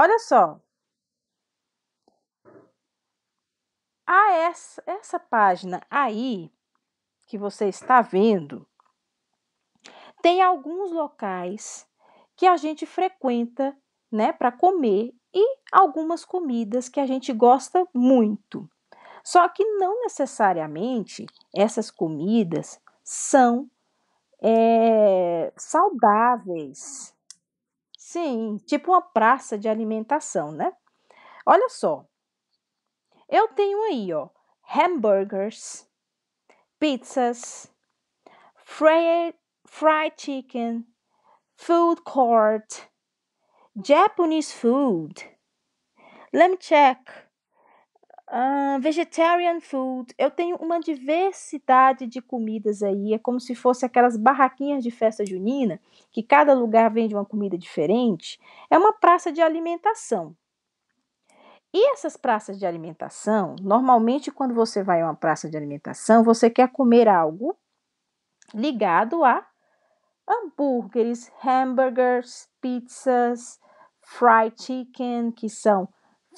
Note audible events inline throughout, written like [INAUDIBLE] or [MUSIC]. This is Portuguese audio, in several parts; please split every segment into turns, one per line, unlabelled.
Olha só. a ah, essa, essa página aí que você está vendo tem alguns locais que a gente frequenta, né, para comer e algumas comidas que a gente gosta muito. Só que não necessariamente essas comidas são é, saudáveis, Sim, tipo uma praça de alimentação, né? Olha só. Eu tenho aí, ó, hamburgers, pizzas, fried, fried chicken, food court, Japanese food. Let me check. Uh, vegetarian food. Eu tenho uma diversidade de comidas aí. É como se fosse aquelas barraquinhas de festa junina, que cada lugar vende uma comida diferente. É uma praça de alimentação. E essas praças de alimentação, normalmente quando você vai a uma praça de alimentação, você quer comer algo ligado a hambúrgueres, hambúrgueres, pizzas, fried chicken, que são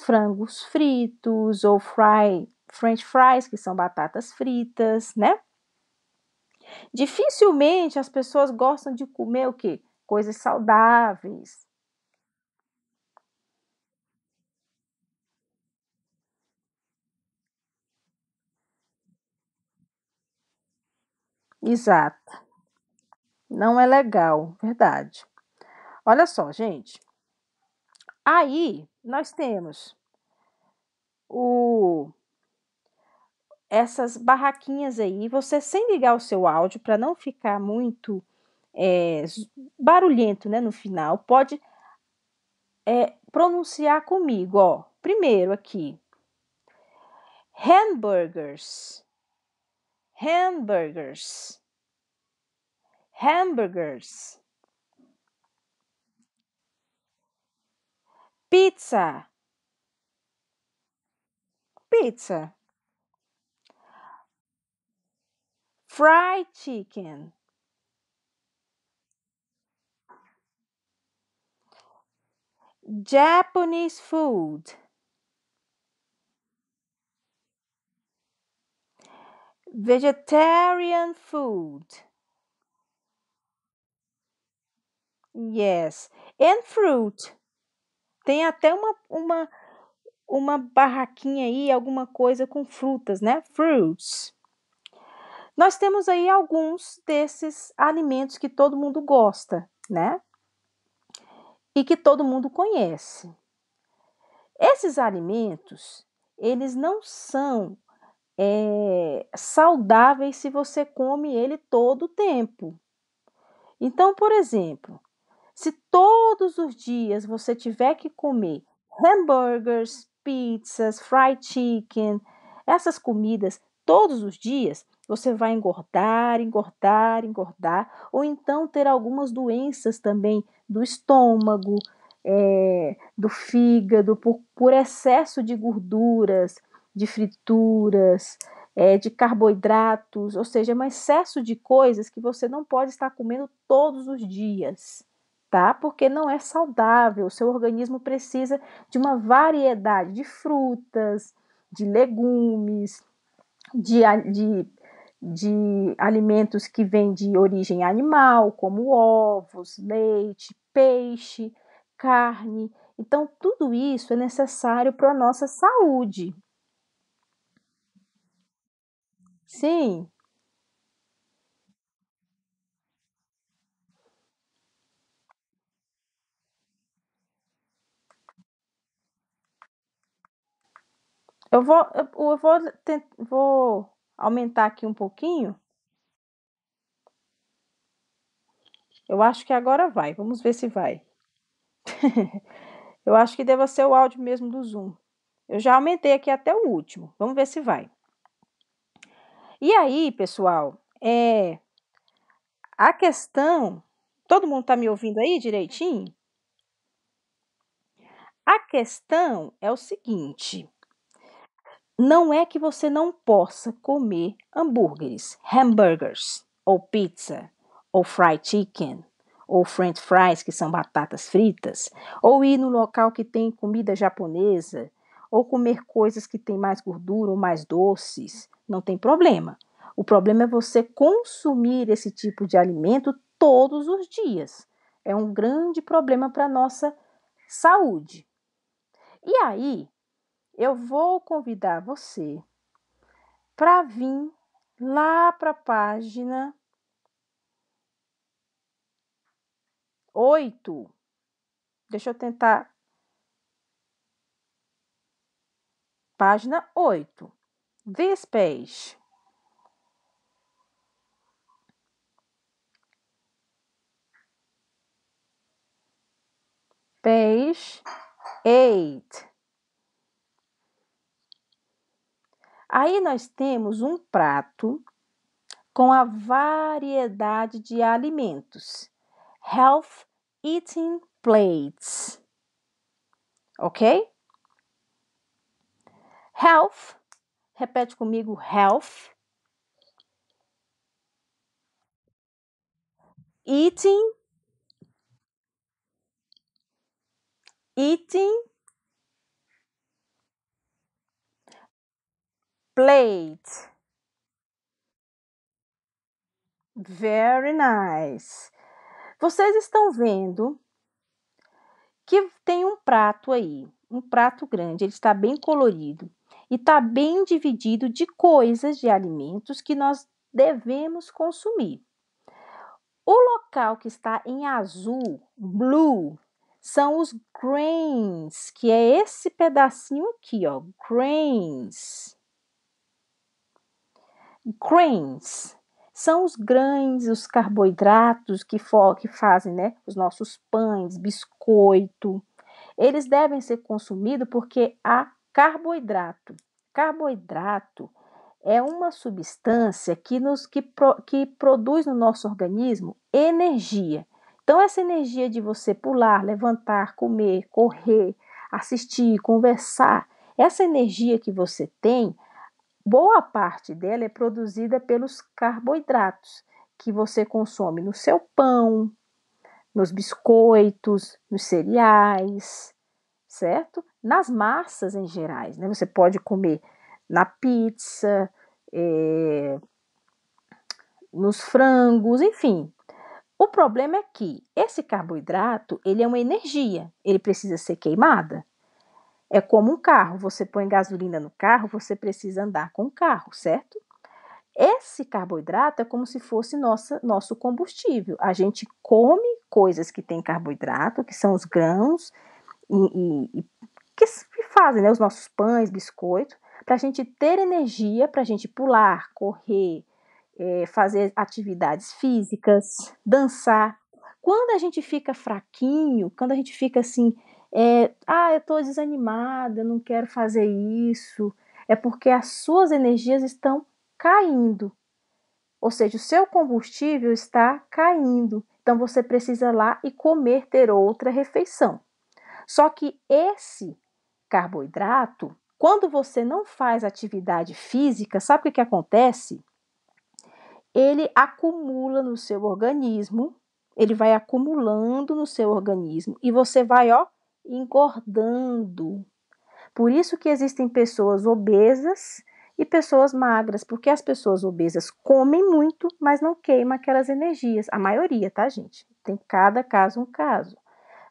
frangos fritos ou fry, french fries, que são batatas fritas, né? Dificilmente as pessoas gostam de comer o quê? Coisas saudáveis. Exato. Não é legal, verdade. Olha só, gente. Aí nós temos o essas barraquinhas aí, você sem ligar o seu áudio para não ficar muito é, barulhento, né, no final, pode é, pronunciar comigo, ó. Primeiro aqui, hamburgers, hamburgers, hamburgers. Pizza. Pizza. Fried chicken. Japanese food. Vegetarian food. Yes, and fruit. Tem até uma, uma, uma barraquinha aí, alguma coisa com frutas, né? Fruits. Nós temos aí alguns desses alimentos que todo mundo gosta, né? E que todo mundo conhece. Esses alimentos, eles não são é, saudáveis se você come ele todo o tempo. Então, por exemplo, se todos os dias você tiver que comer hambúrgueres, pizzas, fried chicken, essas comidas todos os dias, você vai engordar, engordar, engordar, ou então ter algumas doenças também do estômago, é, do fígado, por, por, excesso de gorduras, de frituras, é, de carboidratos, ou seja, é um excesso de coisas que você não pode estar comendo todos os dias tá? Porque não é saudável. O seu organismo precisa de uma variedade de frutas, de legumes, de, de, de alimentos que vêm de origem animal, como ovos, leite, peixe, carne. Então, tudo isso é necessário para a nossa saúde. Sim, Eu vou, eu vou, vou aumentar aqui um pouquinho. Eu acho que agora vai. Vamos ver se vai. [LAUGHS] eu acho que deve ser o áudio mesmo do Zoom. Eu já aumentei aqui até o último. Vamos ver se vai. E aí, pessoal, é a questão. Todo mundo está me ouvindo aí direitinho? A questão é o seguinte. Não é que você não possa comer hambúrgueres, hamburgers, ou pizza, ou fried chicken, ou french fries, que são batatas fritas, ou ir no local que tem comida japonesa, ou comer coisas que tem mais gordura ou mais doces, não tem problema. O problema é você consumir esse tipo de alimento todos os dias. É um grande problema para a nossa saúde. E aí, eu vou convidar você para vir lá para a página 8. Deixa eu tentar. Página 8. This page. Page 8. Aí nós temos um prato com a variedade de alimentos. Health Eating Plates. Ok? Health. Repete comigo: health. Eating. Eating plate. Very nice. Vocês estão vendo que tem um prato aí, um prato grande, ele está bem colorido e está bem dividido de coisas, de alimentos que nós devemos consumir. O local que está em azul, blue, são os grains, que é esse pedacinho aqui, ó, grains grains são os grãos, os carboidratos que, que fazem né, os nossos pães, biscoito. Eles devem ser consumidos porque há carboidrato. Carboidrato é uma substância que, nos, que, pro, que produz no nosso organismo energia. Então, essa energia de você pular, levantar, comer, correr, assistir, conversar, essa energia que você tem boa parte dela é produzida pelos carboidratos que você consome no seu pão, nos biscoitos, nos cereais, certo? Nas massas em gerais, né? Você pode comer na pizza, é, nos frangos, enfim. O problema é que esse carboidrato, ele é uma energia, ele precisa ser queimada. É como um carro, você põe gasolina no carro, você precisa andar com o carro, certo? Esse carboidrato é como se fosse nossa, nosso combustível. A gente come coisas que têm carboidrato, que são os grãos, e, e, e que fazem né, os nossos pães, biscoitos, para a gente ter energia, para a gente pular, correr, é, fazer atividades físicas, dançar. Quando a gente fica fraquinho, quando a gente fica assim, é, ah, eu estou desanimada, eu não quero fazer isso, é porque as suas energias estão caindo. Ou seja, o seu combustível está caindo. Então você precisa ir lá e comer, ter outra refeição. Só que esse carboidrato, quando você não faz atividade física, sabe o que, que acontece? Ele acumula no seu organismo, ele vai acumulando no seu organismo e você vai, ó, engordando. Por isso que existem pessoas obesas e pessoas magras, porque as pessoas obesas comem muito, mas não queimam aquelas energias. A maioria, tá, gente? Tem cada caso um caso.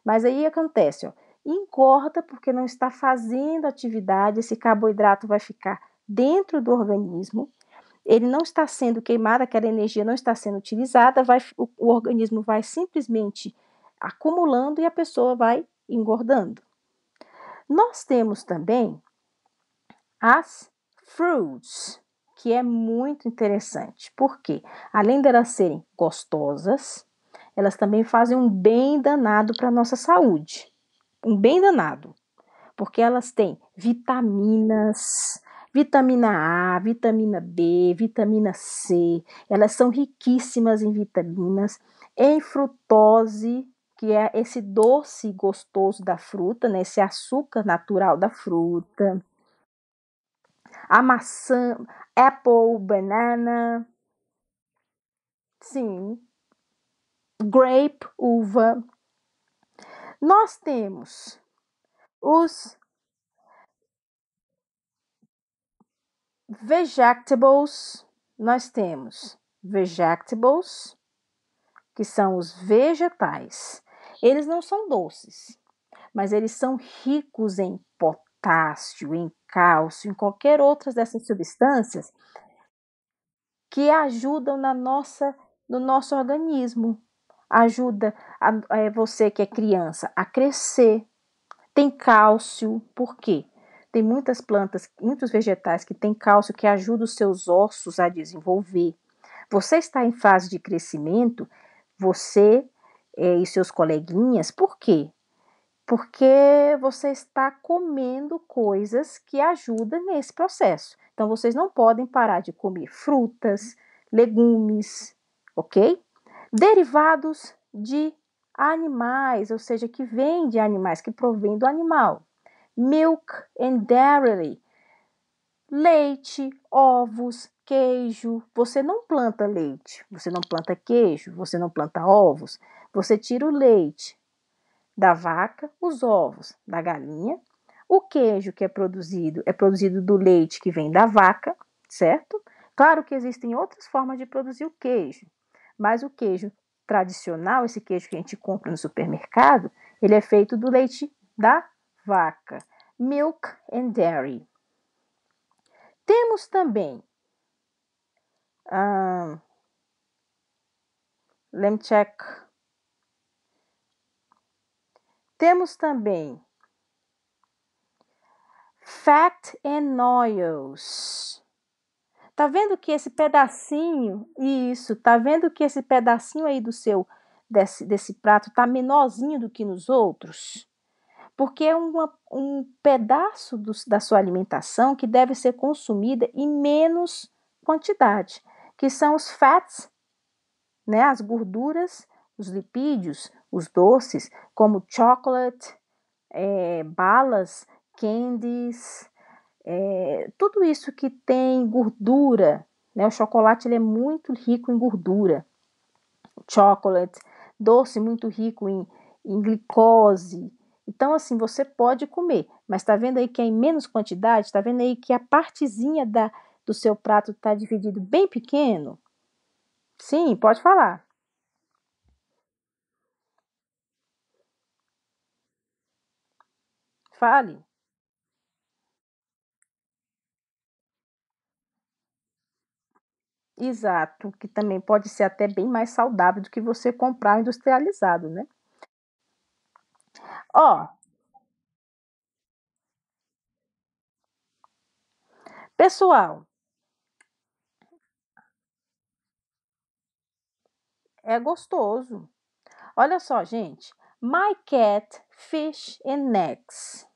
Mas aí acontece, ó, engorda porque não está fazendo atividade, esse carboidrato vai ficar dentro do organismo, ele não está sendo queimado, aquela energia não está sendo utilizada, vai, o, o organismo vai simplesmente acumulando e a pessoa vai engordando. Nós temos também as fruits, que é muito interessante, porque além de elas serem gostosas, elas também fazem um bem danado para a nossa saúde. Um bem danado, porque elas têm vitaminas, vitamina A, vitamina B, vitamina C, elas são riquíssimas em vitaminas, em frutose, que é esse doce gostoso da fruta, né? Esse açúcar natural da fruta. A maçã, apple, banana. Sim. Grape, uva. Nós temos os vegetables, nós temos vegetables, que são os vegetais. Eles não são doces, mas eles são ricos em potássio, em cálcio, em qualquer outra dessas substâncias que ajudam na nossa, no nosso organismo. Ajuda a, a é, você que é criança a crescer. Tem cálcio, por quê? Tem muitas plantas, muitos vegetais que têm cálcio que ajuda os seus ossos a desenvolver. Você está em fase de crescimento, você é, e seus coleguinhas. Por quê? Porque você está comendo coisas que ajudam nesse processo. Então, vocês não podem parar de comer frutas, legumes, ok? Derivados de animais, ou seja, que vêm de animais, que provém do animal. Milk and dairy. Leite, ovos, queijo. Você não planta leite, você não planta queijo, você não planta ovos. Você tira o leite da vaca, os ovos da galinha, o queijo que é produzido é produzido do leite que vem da vaca, certo? Claro que existem outras formas de produzir o queijo, mas o queijo tradicional, esse queijo que a gente compra no supermercado, ele é feito do leite da vaca, milk and dairy. Temos também um, let me check temos também fat and oils. Tá vendo que esse pedacinho, isso, tá vendo que esse pedacinho aí do seu desse, desse prato tá menorzinho do que nos outros? Porque é uma, um pedaço do, da sua alimentação que deve ser consumida em menos quantidade, que são os fats, né, as gorduras, os lipídios, os doces, como chocolate, é, balas, candies, é, tudo isso que tem gordura, né? O chocolate ele é muito rico em gordura. Chocolate, doce muito rico em, em glicose. Então, assim, você pode comer, mas tá vendo aí que é em menos quantidade? Tá vendo aí que a partezinha da, do seu prato tá dividido bem pequeno? Sim, pode falar. Fale. Exato, que também pode ser até bem mais saudável do que você comprar industrializado, né? Ó, pessoal, é gostoso. Olha só, gente, My Cat Fish and Eggs.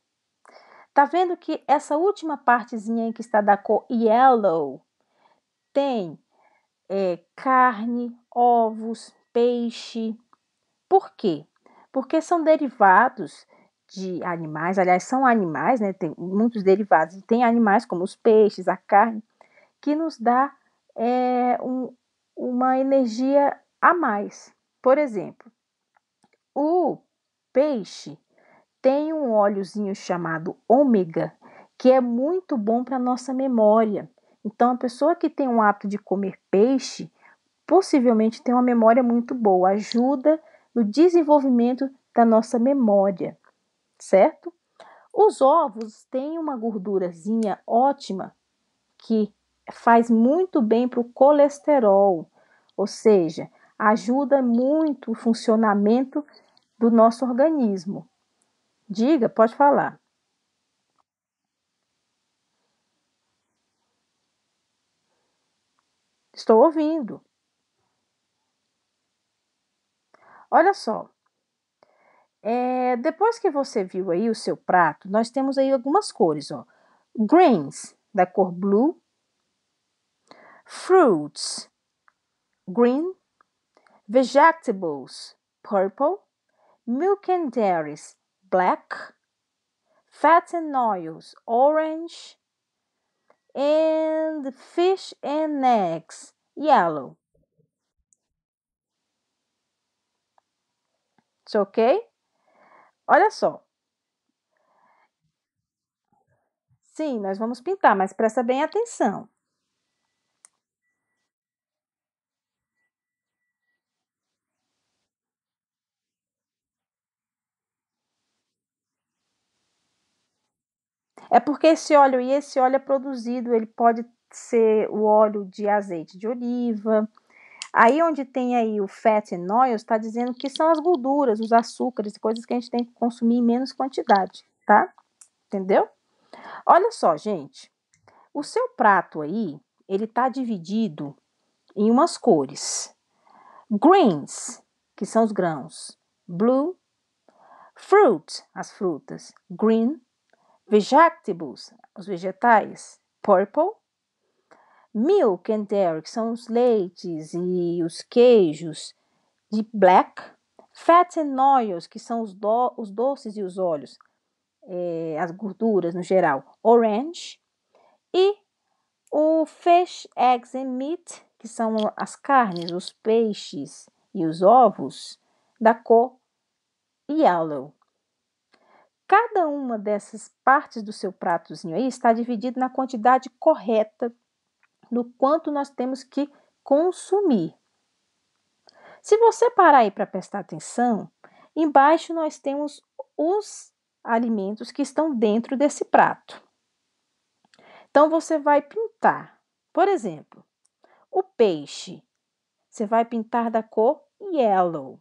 Tá vendo que essa última partezinha que está da cor yellow tem é, carne, ovos, peixe. Por quê? Porque são derivados de animais, aliás, são animais, né? Tem muitos derivados. Tem animais como os peixes, a carne, que nos dá é, um, uma energia a mais. Por exemplo, o peixe tem um óleozinho chamado ômega, que é muito bom para nossa memória. Então, a pessoa que tem um hábito de comer peixe, possivelmente tem uma memória muito boa, ajuda no desenvolvimento da nossa memória, certo? Os ovos têm uma gordurazinha ótima que faz muito bem para o colesterol, ou seja, ajuda muito o funcionamento do nosso organismo. Diga, pode falar. Estou ouvindo. Olha só, é, depois que você viu aí o seu prato, nós temos aí algumas cores, ó. Greens, da cor blue. Fruits, green. Vegetables, purple. Milk and dairies, black, fats and oils, orange, and fish and eggs, yellow. It's ok? Olha só. Sim, nós vamos pintar, mas presta bem atenção. É porque esse óleo e esse óleo é produzido, ele pode ser o óleo de azeite de oliva. Aí onde tem aí o fat and oil, está dizendo que são as gorduras, os açúcares, coisas que a gente tem que consumir em menos quantidade, tá? Entendeu? Olha só, gente. O seu prato aí, ele tá dividido em umas cores. Greens, que são os grãos. Blue. Fruit, as frutas. Green. Vegetables, os vegetais, purple. Milk and dairy, que são os leites e os queijos, de black. Fats and oils, que são os, do, os doces e os óleos, é, as gorduras no geral, orange. E o fish, eggs and meat, que são as carnes, os peixes e os ovos, da cor yellow. Cada uma dessas partes do seu pratozinho aí está dividida na quantidade correta do quanto nós temos que consumir. Se você parar aí para prestar atenção, embaixo nós temos os alimentos que estão dentro desse prato. Então você vai pintar, por exemplo, o peixe. Você vai pintar da cor yellow.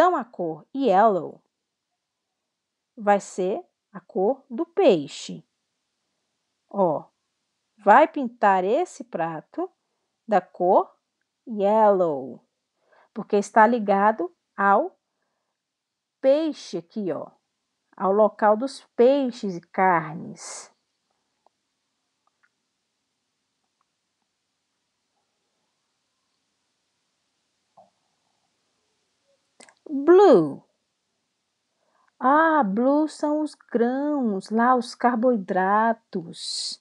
Então, a cor yellow vai ser a cor do peixe. Ó, vai pintar esse prato da cor yellow, porque está ligado ao peixe aqui, ó, ao local dos peixes e carnes. blue. Ah, blue são os grãos, lá os carboidratos.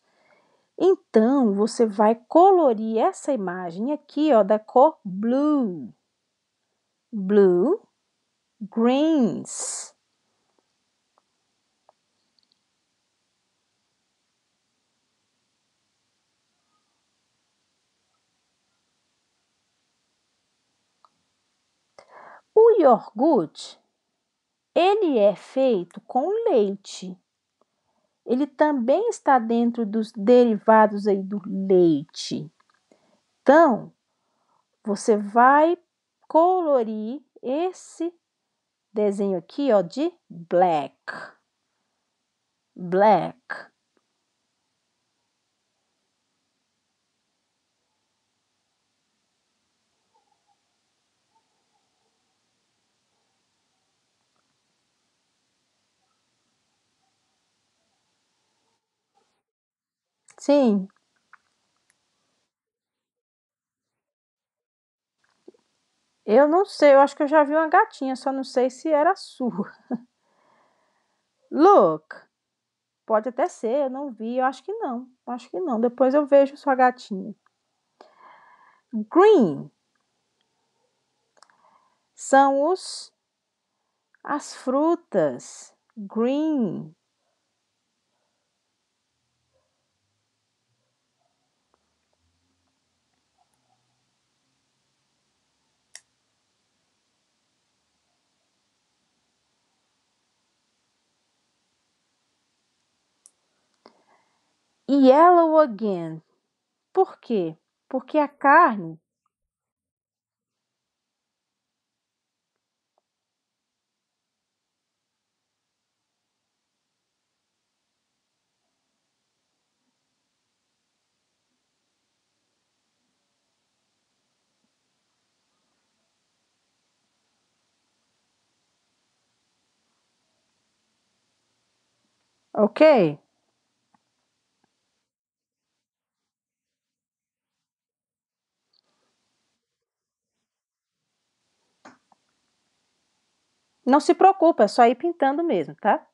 Então, você vai colorir essa imagem aqui, ó, da cor blue. Blue, greens. O iogurte, ele é feito com leite. Ele também está dentro dos derivados aí do leite. Então, você vai colorir esse desenho aqui, ó, de black. Black. Sim. Eu não sei, eu acho que eu já vi uma gatinha, só não sei se era sua. Look, pode até ser, eu não vi, eu acho que não, acho que não. Depois eu vejo sua gatinha. Green são os as frutas. Green yellow again. Por quê? Porque a carne Ok? Não se preocupa, é só ir pintando mesmo, tá?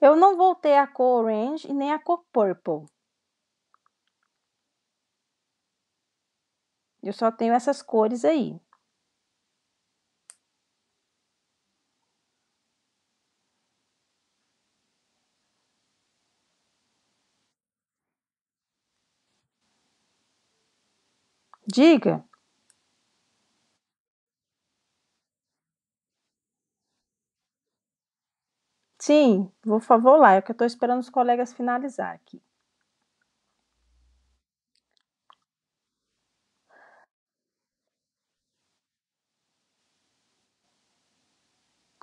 Eu não voltei a cor orange e nem a cor purple. Eu só tenho essas cores aí. Diga. Sim, por favor lá, é que eu estou esperando os colegas finalizar aqui.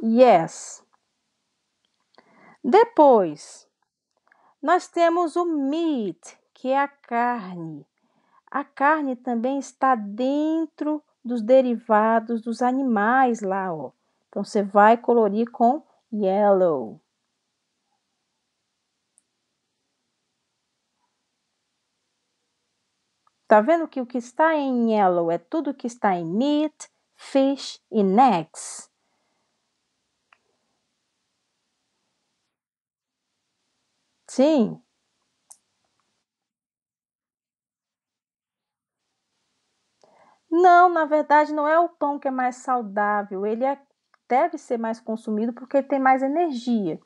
Yes. Depois, nós temos o meat, que é a carne. A carne também está dentro dos derivados dos animais lá, ó. Então você vai colorir com yellow. Tá vendo que o que está em yellow é tudo que está em meat, fish e eggs. Sim, Não, na verdade não é o pão que é mais saudável, ele é, deve ser mais consumido porque ele tem mais energia.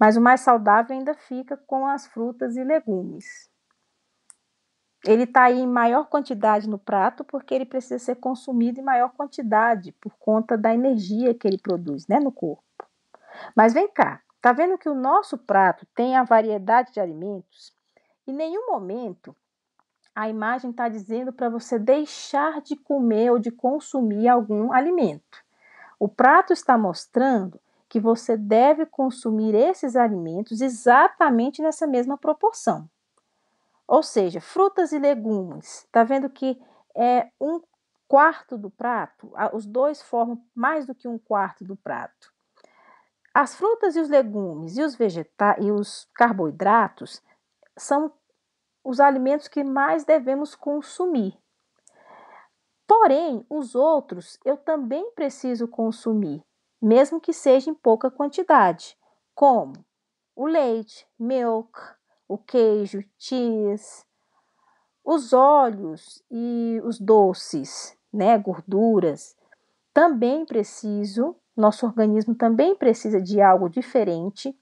Mas o mais saudável ainda fica com as frutas e legumes. Ele está aí em maior quantidade no prato porque ele precisa ser consumido em maior quantidade por conta da energia que ele produz né, no corpo. Mas vem cá, tá vendo que o nosso prato tem a variedade de alimentos? Em nenhum momento a imagem está dizendo para você deixar de comer ou de consumir algum alimento. O prato está mostrando que você deve consumir esses alimentos exatamente nessa mesma proporção. Ou seja, frutas e legumes. Está vendo que é um quarto do prato? Os dois formam mais do que um quarto do prato. As frutas e os legumes e os vegetais e os carboidratos são os alimentos que mais devemos consumir. Porém, os outros eu também preciso consumir, mesmo que seja em pouca quantidade, como o leite, milk, o queijo, cheese, os óleos e os doces, né, gorduras. Também preciso, nosso organismo também precisa de algo diferente.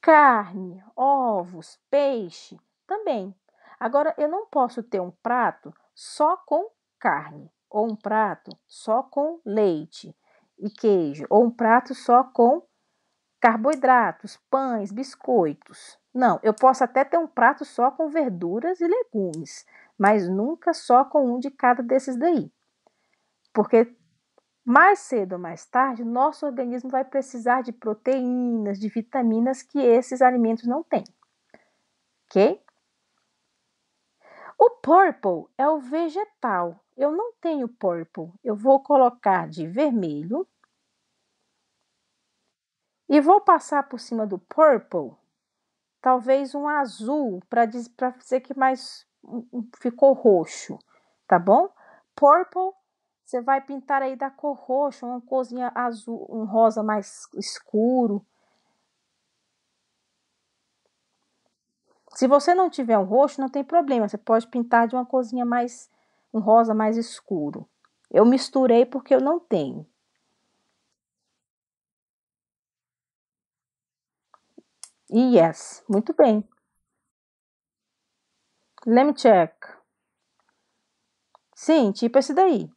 Carne, ovos, peixe, também. Agora, eu não posso ter um prato só com carne, ou um prato só com leite e queijo, ou um prato só com carboidratos, pães, biscoitos. Não, eu posso até ter um prato só com verduras e legumes, mas nunca só com um de cada desses daí. Porque mais cedo ou mais tarde, nosso organismo vai precisar de proteínas, de vitaminas que esses alimentos não têm. OK? O purple é o vegetal. Eu não tenho purple. Eu vou colocar de vermelho. E vou passar por cima do purple, talvez um azul, para dizer, dizer que mais ficou roxo, tá bom? Purple, você vai pintar aí da cor roxa, uma cozinha azul, um rosa mais escuro, Se você não tiver um roxo, não tem problema, você pode pintar de uma cozinha mais, um rosa mais escuro. Eu misturei porque eu não tenho. Yes, muito bem. Let me check. Sim, tipo esse daí.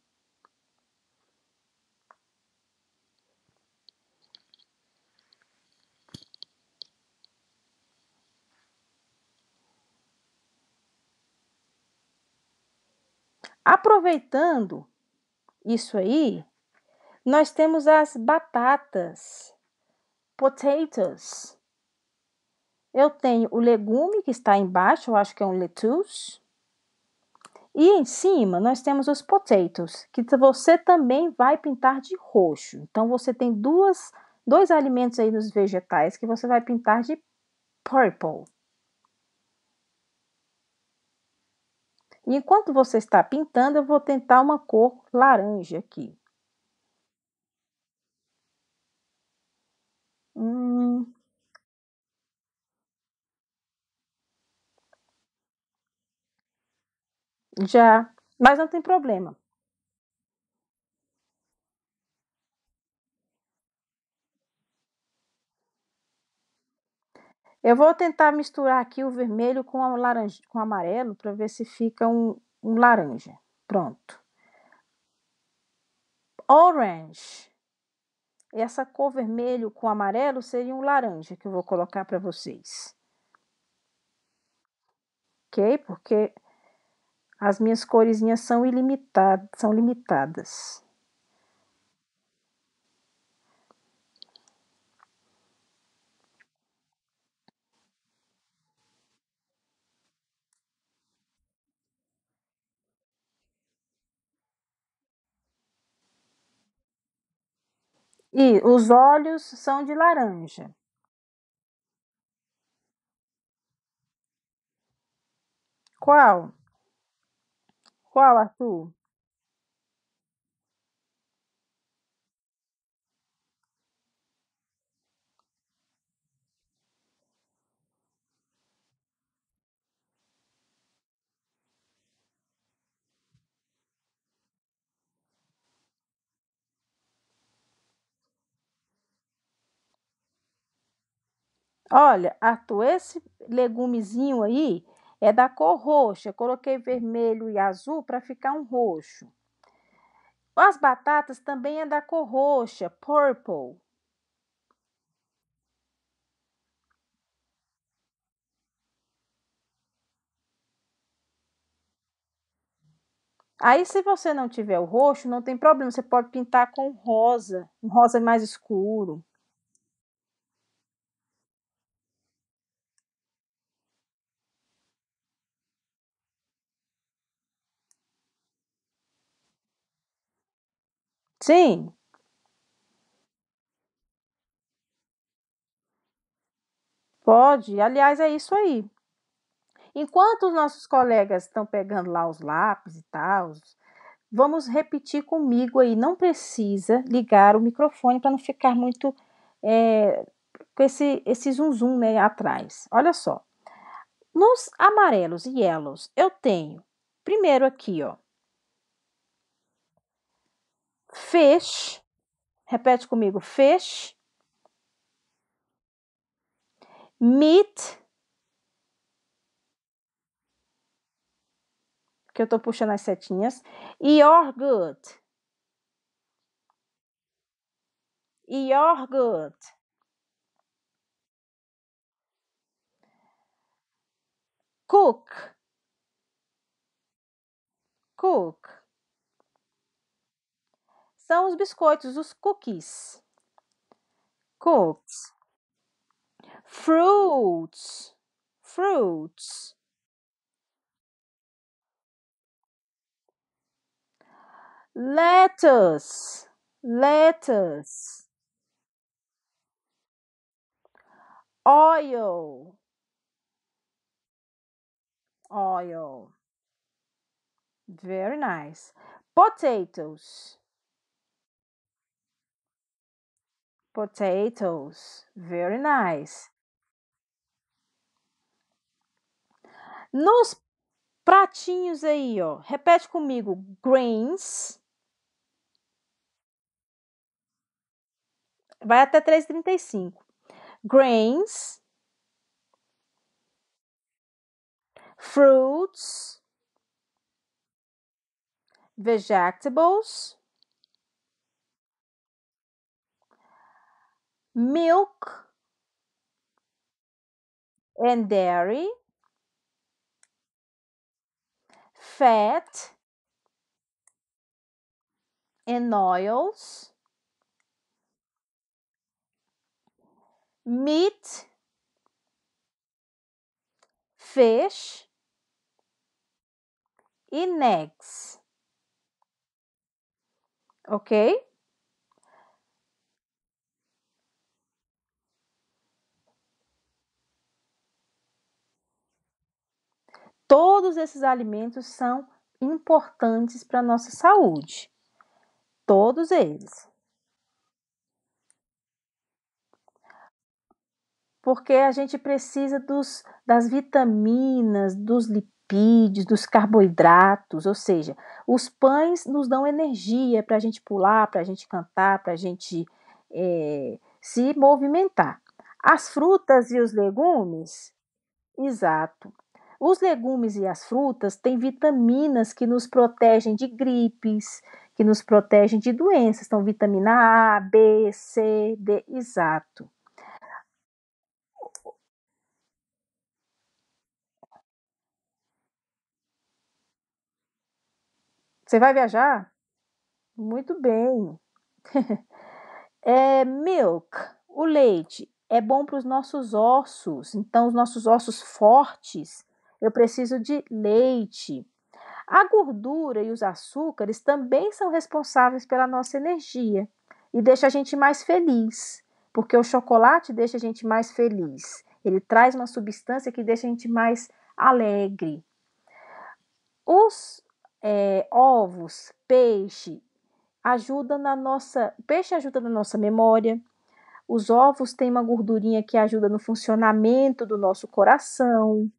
Aproveitando isso aí, nós temos as batatas, potatoes. Eu tenho o legume que está embaixo, eu acho que é um lettuce. E em cima nós temos os potatoes, que você também vai pintar de roxo. Então você tem duas, dois alimentos aí nos vegetais que você vai pintar de purple. E enquanto você está pintando, eu vou tentar uma cor laranja aqui. Hum. Já, mas não tem problema. Eu vou tentar misturar aqui o vermelho com, a laranja, com o amarelo para ver se fica um, um laranja. Pronto. Orange. Essa cor vermelho com amarelo seria um laranja que eu vou colocar para vocês. Ok? Porque as minhas coresinhas são ilimitadas, são limitadas. E os olhos são de laranja. Qual? Qual, Arthur? Olha, Arthur, esse legumezinho aí é da cor roxa. Eu coloquei vermelho e azul para ficar um roxo. As batatas também é da cor roxa, purple. Aí, se você não tiver o roxo, não tem problema, você pode pintar com rosa, um rosa mais escuro. Sim. Pode, aliás, é isso aí. Enquanto os nossos colegas estão pegando lá os lápis e tal, vamos repetir comigo aí. Não precisa ligar o microfone para não ficar muito é, com esse, esse zum zum né, atrás. Olha só. Nos amarelos e elos, eu tenho primeiro aqui, ó, fez, repete comigo, fez, meat, que eu estou puxando as setinhas, your good, your good. Cook, cook são os biscoitos, os cookies. Cookies. Fruits. Fruits. Lettuce. Lettuce. oil, oil. Very nice. Potatoes, potatoes. Very nice. Nos pratinhos aí, ó, repete comigo: grains. Vai até 3,35. Grains. Fruits. Vegetables. milk and dairy, fat and oils, meat, fish, and eggs. Okay? Todos esses alimentos são importantes para a nossa saúde. Todos eles. Porque a gente precisa dos, das vitaminas, dos lipídios, dos carboidratos, ou seja, os pães nos dão energia para a gente pular, para a gente cantar, para a gente é, se movimentar. As frutas e os legumes, exato, os legumes e as frutas têm vitaminas que nos protegem de gripes, que nos protegem de doenças. Então, vitamina A, B, C, D, exato. Você vai viajar? Muito bem. [LAUGHS] é, milk, o leite, é bom para os nossos ossos. Então, os nossos ossos fortes eu preciso de leite. A gordura e os açúcares também são responsáveis pela nossa energia e deixa a gente mais feliz, porque o chocolate deixa a gente mais feliz. Ele traz uma substância que deixa a gente mais alegre. Os é, ovos, peixe, ajudam na nossa. Peixe ajuda na nossa memória. Os ovos têm uma gordurinha que ajuda no funcionamento do nosso coração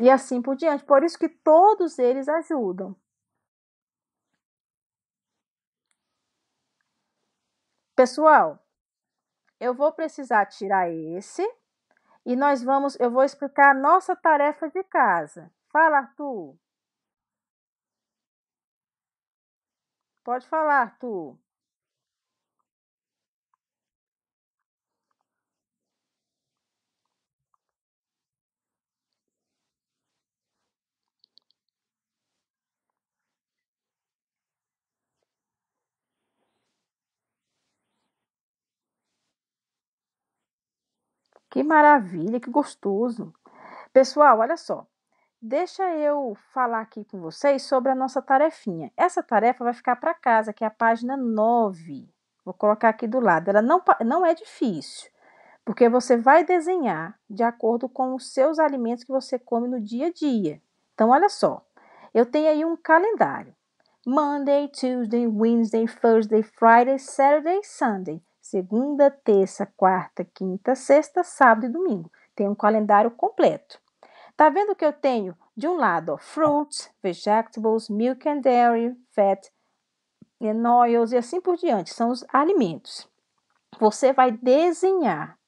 e assim por diante. Por isso que todos eles ajudam. Pessoal, eu vou precisar tirar esse e nós vamos, eu vou explicar a nossa tarefa de casa. Fala, Arthur. Pode falar, Arthur. Que maravilha, que gostoso. Pessoal, olha só. Deixa eu falar aqui com vocês sobre a nossa tarefinha. Essa tarefa vai ficar para casa, que é a página 9. Vou colocar aqui do lado. Ela não, não é difícil, porque você vai desenhar de acordo com os seus alimentos que você come no dia a dia. Então, olha só. Eu tenho aí um calendário. Monday, Tuesday, Wednesday, Thursday, Friday, Saturday, Sunday segunda, terça, quarta, quinta, sexta, sábado e domingo. Tem um calendário completo. Tá vendo que eu tenho de um lado ó, fruits, vegetables, milk and dairy, fat, and oils e assim por diante, são os alimentos. Você vai desenhar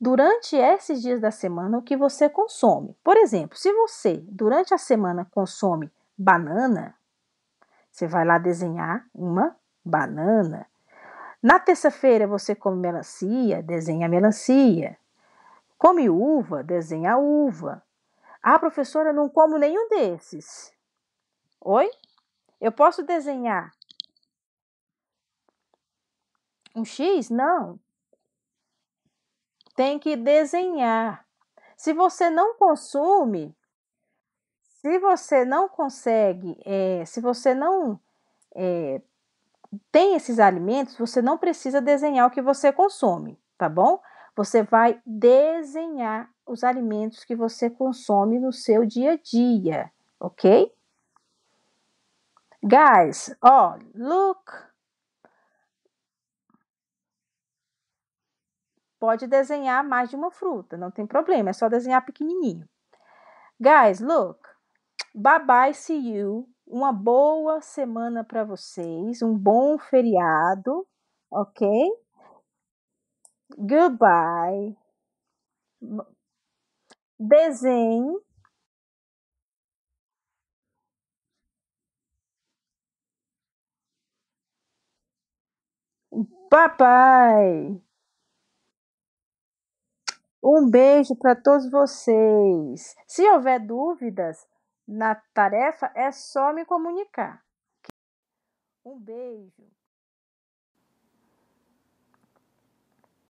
durante esses dias da semana o que você consome. Por exemplo, se você durante a semana consome banana, você vai lá desenhar uma banana. Na terça-feira você come melancia, desenha melancia. Come uva, desenha uva. Ah, professora, não como nenhum desses. Oi? Eu posso desenhar um X? Não. Tem que desenhar. Se você não consome, se você não consegue, é, se você não é, tem esses alimentos, você não precisa desenhar o que você consome, tá bom? Você vai desenhar os alimentos que você consome no seu dia a dia, ok? Guys, ó, oh, look. Pode desenhar mais de uma fruta, não tem problema, é só desenhar pequenininho. Guys, look. Bye bye, see you uma boa semana para vocês, um bom feriado, ok? Goodbye. Desenhe. Papai. Um beijo para todos vocês. Se houver dúvidas, na tarefa é só me comunicar. Um beijo.